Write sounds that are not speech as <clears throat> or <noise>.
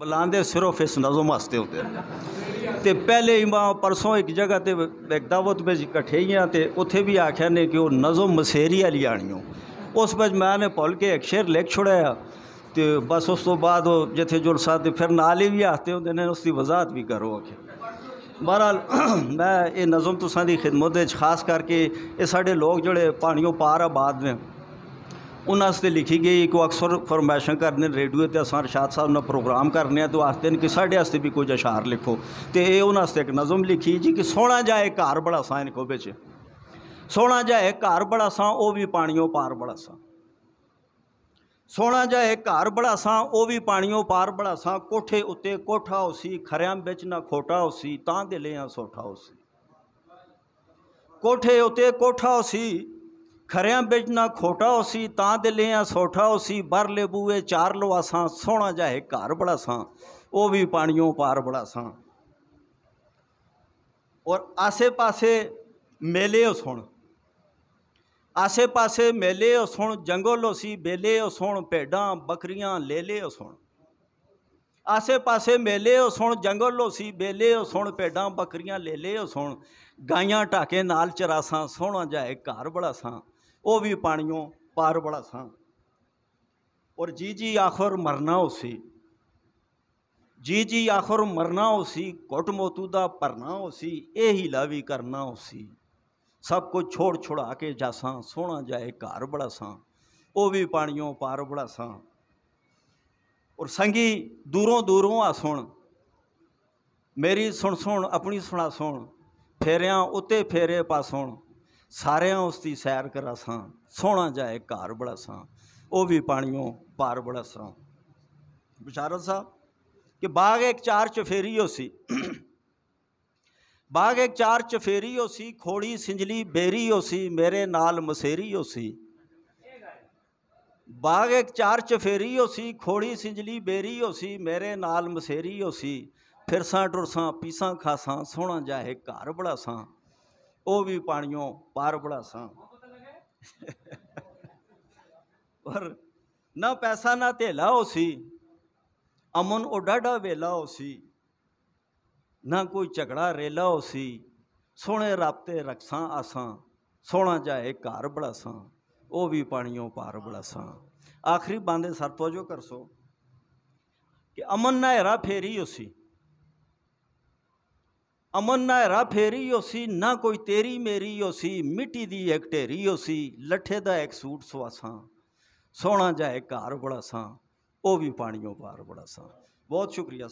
صرف اس نظم آستے ہوتے ہیں تے پہلے ماں پرسوں ایک جگہ تے ایک دعوت میں جی کٹھے ہی ہیں تے اتھے بھی آخیا نے کہ وہ نظم مسیری علی آنی اس بچ میں نے پول کے ایک شیر لکھ چھڑایا تے بس اس تو بعد وہ جیت جلسہ پھر نالی بھی آتے ہوں دنے اس کی وضاحت بھی کرو آکھے بہرحال <clears throat> میں یہ نظم تو ساری خدمت خاص کر کے یہ ساڈے لوگ جڑے پانیوں پار آباد میں ਉਹਨਾਂ ਵਾਸਤੇ ਲਿਖੀ ਗਈ ਇੱਕ ਅਕਸਰ ਫਰਮੈਸ਼ਨ ਕਰਦੇ ਰੇਡੀਓ ਤੇ ਅਸਾਂ ਰਸ਼ਾਦ ਸਾਹਿਬ ਨਾਲ ਪ੍ਰੋਗਰਾਮ ਕਰਨੇ ਆ ਤੇ ਵਾਸਤੇ ਕਿ ਸਾਡੇ ਵਾਸਤੇ ਵੀ ਕੁਝ ਅਸ਼ਾਰ ਲਿਖੋ ਤੇ ਇਹ ਉਹਨਾਂ ਵਾਸਤੇ ਇੱਕ ਨਜ਼ਮ ਲਿਖੀ ਜੀ ਕਿ ਸੋਹਣਾ ਜਾਏ ਘਰ ਬੜਾ ਸਾਂ ਕੋ ਵਿੱਚ ਸੋਹਣਾ ਜਾਏ ਘਰ ਬੜਾ ਸਾਂ ਉਹ ਵੀ ਪਾਣੀਓ ਪਾਰ ਬੜਾ ਸਾਂ ਸੋਹਣਾ ਜਾਏ ਘਰ ਬੜਾ ਸਾਂ ਉਹ ਵੀ ਪਾਣੀਓ ਪਾਰ ਬੜਾ ਸਾਂ ਕੋਠੇ ਉੱਤੇ ਕੋਠਾ ਹੋਸੀ ਖਰਿਆਂ ਵਿੱਚ ਨਾ ਖੋਟਾ ਹੋਸੀ ਤਾਂ ਦੇ ਲਿਆਂ ਸੋਠਾ ਹੋਸੀ ਕੋਠੇ ਉੱਤੇ ਕੋਠਾ ਹੋਸੀ خریا بے جنا کھوٹا ہو سی تا دلے سوٹا ہو سی بارے بوے چار لواساں سونا جاے گھر بڑا سو بھی پانیوں پار بڑا سر آسے پاس میلے سن آسے پاس میلے سن جنگل ہو سی ویلے اور سن پیڈاں بکریاں لے لے سن آسے پاس میلے سن جنگل ہو سی ویلے ہو سن پیڈاں بکریاں لے لے سو گائیاں ٹاکے نال چراساں سونا جائے گھر بڑا س ਉਹ ਵੀ ਪਾਣੀਓਂ ਪਾਰ ਬੜਾ ਸਾਂ ਔਰ ਜੀ ਜੀ ਆਖਰ ਮਰਨਾ ਹੋਸੀ ਜੀ ਜੀ ਆਖਰ ਮਰਨਾ ਹੋਸੀ ਕੋਟ ਮੋਤੂ ਦਾ ਪਰਨਾ ਹੋਸੀ ਇਹੀ ਲਾਵੀ ਕਰਨਾ ਹੋਸੀ ਸਭ ਕੁਝ ਛੋੜ ਛੁੜਾ ਕੇ ਜਾਸਾਂ ਸੋਹਣਾ ਜਾਏ ਘਰ ਬੜਾ ਸਾਂ ਉਹ ਵੀ ਪਾਣੀਓਂ ਪਾਰ ਬੜਾ ਸਾਂ ਔਰ ਸੰਗੀ ਦੂਰੋਂ ਦੂਰੋਂ ਆ ਸੁਣ ਮੇਰੀ ਸੁਣ ਸੁਣ ਆਪਣੀ ਸੁਣਾ ਸੁਣ ਫੇਰਿਆਂ ਉੱਤੇ ਫੇਰੇ ਪਾਸੋਂ ਸੁਣ سارا اس کی سیر کرا سا سونا جا گھر بڑا سا وہ بھی پانیوں پار بڑا بشارت صاحب کہ باغ ایک چار چفیری ہو سی باغ ایک چار چفیری ہو سی کھوڑی سنجلی بیری ہو سی میرے نال مسیری ہو سی باغ ایک چار چفیری ہو سی کھوڑی سنجلی بیری ہو سی میرے نال مسیری ہو سی فرساں ڈرساں پیساں کاساں سونا جاے گھر بڑا ساں ਉਹ ਵੀ पाणियों ਪਾਰ पड़ासा ਪਰ ਨਾ ਪੈਸਾ ਨਾ ਧੇਲਾ ਹੋ ਸੀ ਅਮਨ ਉਹ ਡਾਡਾ ਵੇਲਾ ਹੋ ਸੀ ਨਾ ਕੋਈ ਝਗੜਾ ਰੇਲਾ ਹੋ ਸੀ ਸੋਹਣੇ ਰਾਪਤੇ ਰਖਸਾਂ ਆਸਾਂ ਸੋਹਣਾ ਜਾਏ ਘਰ ਬੜਾਸਾਂ ਉਹ ਵੀ ਪਾਣੀਓਂ ਪਾਰ ਬੜਾਸਾਂ ਆਖਰੀ ਬਾਂਦੇ ਸਰਪੋਜੋ ਕਰਸੋ ਕਿ ਅਮਨ ਨਾ ਹੈਰਾ ਫੇਰੀ ਹੋ ਸੀ ਅਮਨ ਨਾ ਰਾ ਫੇਰੀ ਹੋ ਸੀ ਨਾ ਕੋਈ ਤੇਰੀ ਮੇਰੀ ਹੋ ਸੀ ਮਿੱਟੀ ਦੀ ਇੱਕ ਢੇਰੀ ਹੋ ਸੀ ਲੱਠੇ ਦਾ ਇੱਕ ਸੂਟ ਸਵਾਸਾਂ ਸੋਹਣਾ ਜਾਏ ਘਰ ਬੜਾ ਸਾਂ ਉਹ ਵੀ ਪਾਣੀੋਂ ਪਾਰ ਬੜਾ ਸਾਂ ਬਹੁਤ ਸ਼ੁਕਰੀਆ